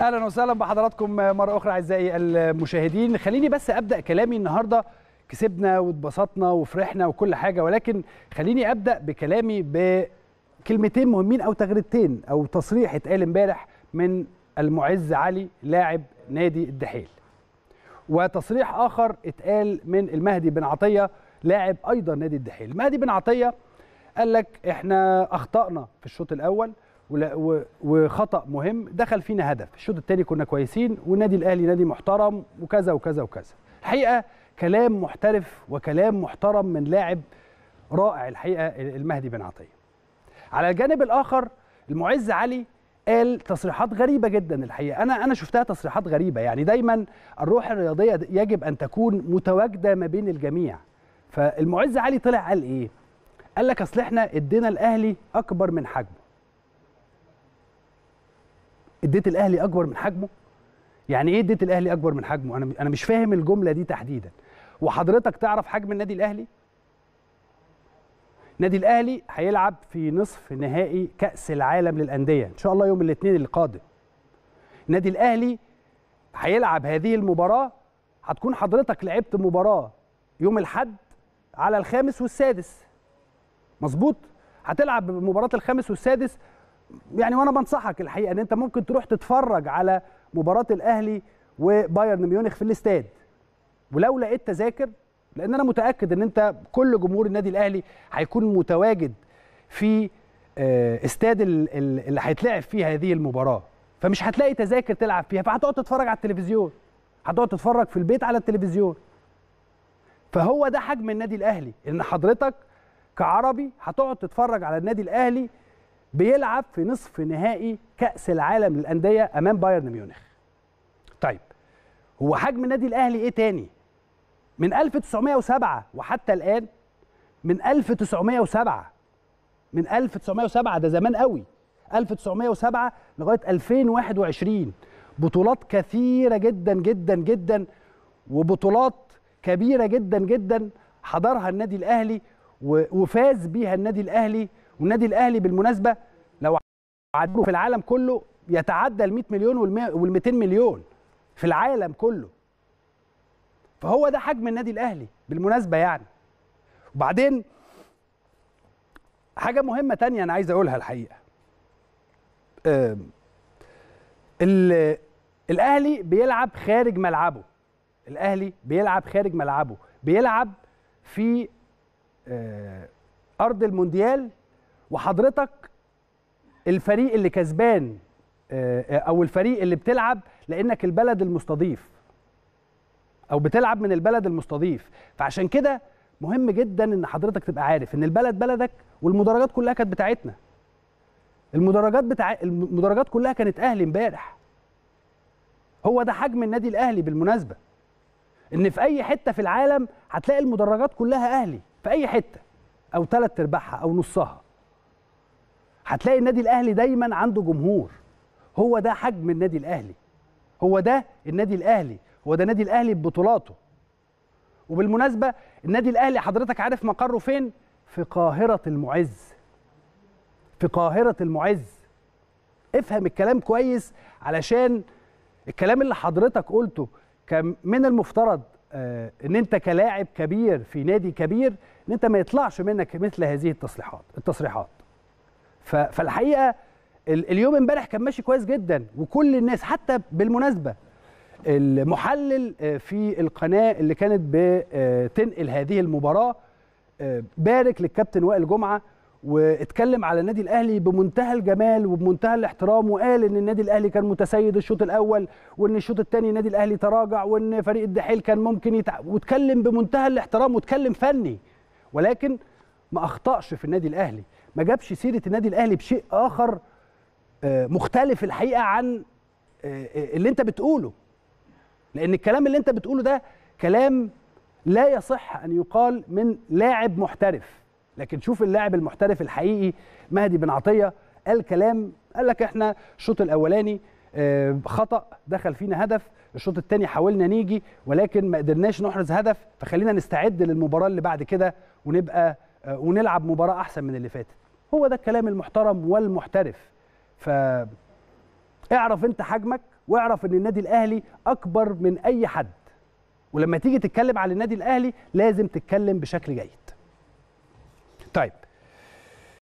اهلا وسهلا بحضراتكم مره اخرى اعزائي المشاهدين خليني بس ابدا كلامي النهارده كسبنا واتبسطنا وفرحنا وكل حاجه ولكن خليني ابدا بكلامي بكلمتين مهمين او تغريدتين او تصريح اتقال امبارح من المعز علي لاعب نادي الدحيل وتصريح اخر اتقال من المهدي بن عطيه لاعب ايضا نادي الدحيل المهدي بن عطيه قال لك احنا اخطانا في الشوط الاول وخطا مهم دخل فينا هدف الشوط الثاني كنا كويسين والنادي الاهلي نادي محترم وكذا وكذا وكذا الحقيقه كلام محترف وكلام محترم من لاعب رائع الحقيقه المهدي بن عطيه على الجانب الاخر المعز علي قال تصريحات غريبه جدا الحقيقه انا انا شفتها تصريحات غريبه يعني دايما الروح الرياضيه يجب ان تكون متواجده ما بين الجميع فالمعز علي طلع قال ايه قال لك اصل احنا ادينا الاهلي اكبر من حجمه اديت الاهلي اكبر من حجمه يعني ايه اديت الاهلي اكبر من حجمه انا انا مش فاهم الجمله دي تحديدا وحضرتك تعرف حجم النادي الاهلي النادي الاهلي هيلعب في نصف نهائي كاس العالم للانديه ان شاء الله يوم الاثنين القادم النادي الاهلي هيلعب هذه المباراه هتكون حضرتك لعبت مباراه يوم الاحد على الخامس والسادس مظبوط هتلعب مباراه الخامس والسادس يعني وانا بنصحك الحقيقه ان انت ممكن تروح تتفرج على مباراه الاهلي وبايرن ميونخ في الاستاد ولو لقيت تذاكر لان انا متاكد ان انت كل جمهور النادي الاهلي هيكون متواجد في آه، استاد اللي هيتلعب فيه هذه المباراه فمش هتلاقي تذاكر تلعب فيها فهتقعد تتفرج على التلفزيون هتقعد تتفرج في البيت على التلفزيون فهو ده حجم النادي الاهلي ان حضرتك كعربي هتقعد تتفرج على النادي الاهلي بيلعب في نصف نهائي كاس العالم للانديه امام بايرن ميونخ طيب هو حجم النادي الاهلي ايه تاني من 1907 وحتى الان من 1907 من 1907 ده زمان قوي 1907 لغايه 2021 بطولات كثيره جدا جدا جدا وبطولات كبيره جدا جدا حضرها النادي الاهلي وفاز بيها النادي الاهلي والنادي الاهلي بالمناسبه عدده في العالم كله يتعدى ال 100 مليون وال 200 مليون في العالم كله فهو ده حجم النادي الاهلي بالمناسبه يعني وبعدين حاجه مهمه تانية انا عايز اقولها الحقيقه الاهلي بيلعب خارج ملعبه الاهلي بيلعب خارج ملعبه بيلعب في آه، ارض المونديال وحضرتك الفريق اللي كسبان آه، آه، او الفريق اللي بتلعب لانك البلد المستضيف او بتلعب من البلد المستضيف فعشان كده مهم جدا ان حضرتك تبقى عارف ان البلد بلدك والمدرجات كلها كانت بتاعتنا المدرجات بتاع المدرجات كلها كانت اهلي امبارح هو ده حجم النادي الاهلي بالمناسبه ان في اي حته في العالم هتلاقي المدرجات كلها اهلي في اي حته او ثلاث ارباعها او نصها هتلاقي النادي الاهلي دايما عنده جمهور هو ده حجم النادي الاهلي هو ده النادي الاهلي هو ده النادي الاهلي ببطولاته وبالمناسبه النادي الاهلي حضرتك عارف مقره فين في قاهره المعز في قاهره المعز افهم الكلام كويس علشان الكلام اللي حضرتك قلته كان من المفترض آه، ان انت كلاعب كبير في نادي كبير ان انت ما يطلعش منك مثل هذه التصريحات التصريحات فالحقيقه اليوم امبارح كان ماشي كويس جدا وكل الناس حتى بالمناسبه المحلل آه، في القناه اللي كانت بتنقل آه، هذه المباراه آه، بارك للكابتن وائل جمعه واتكلم على النادي الاهلي بمنتهى الجمال وبمنتهى الاحترام وقال ان النادي الاهلي كان متسيد الشوط الاول وان الشوط الثاني النادي الاهلي تراجع وان فريق الدحيل كان ممكن يتع... واتكلم بمنتهى الاحترام واتكلم فني ولكن ما اخطاش في النادي الاهلي ما جابش سيره النادي الاهلي بشيء اخر آه، مختلف الحقيقه عن آه، آه، اللي انت بتقوله لان الكلام اللي انت بتقوله ده كلام لا يصح ان يقال من لاعب محترف لكن شوف اللاعب المحترف الحقيقي مهدي بن عطيه قال كلام قال لك احنا الشوط الاولاني خطا دخل فينا هدف الشوط الثاني حاولنا نيجي ولكن ما قدرناش نحرز هدف فخلينا نستعد للمباراه اللي بعد كده ونبقى ونلعب مباراه احسن من اللي فاتت هو ده الكلام المحترم والمحترف ف اعرف انت حجمك واعرف ان النادي الاهلي اكبر من اي حد ولما تيجي تتكلم على النادي الاهلي لازم تتكلم بشكل جيد طيب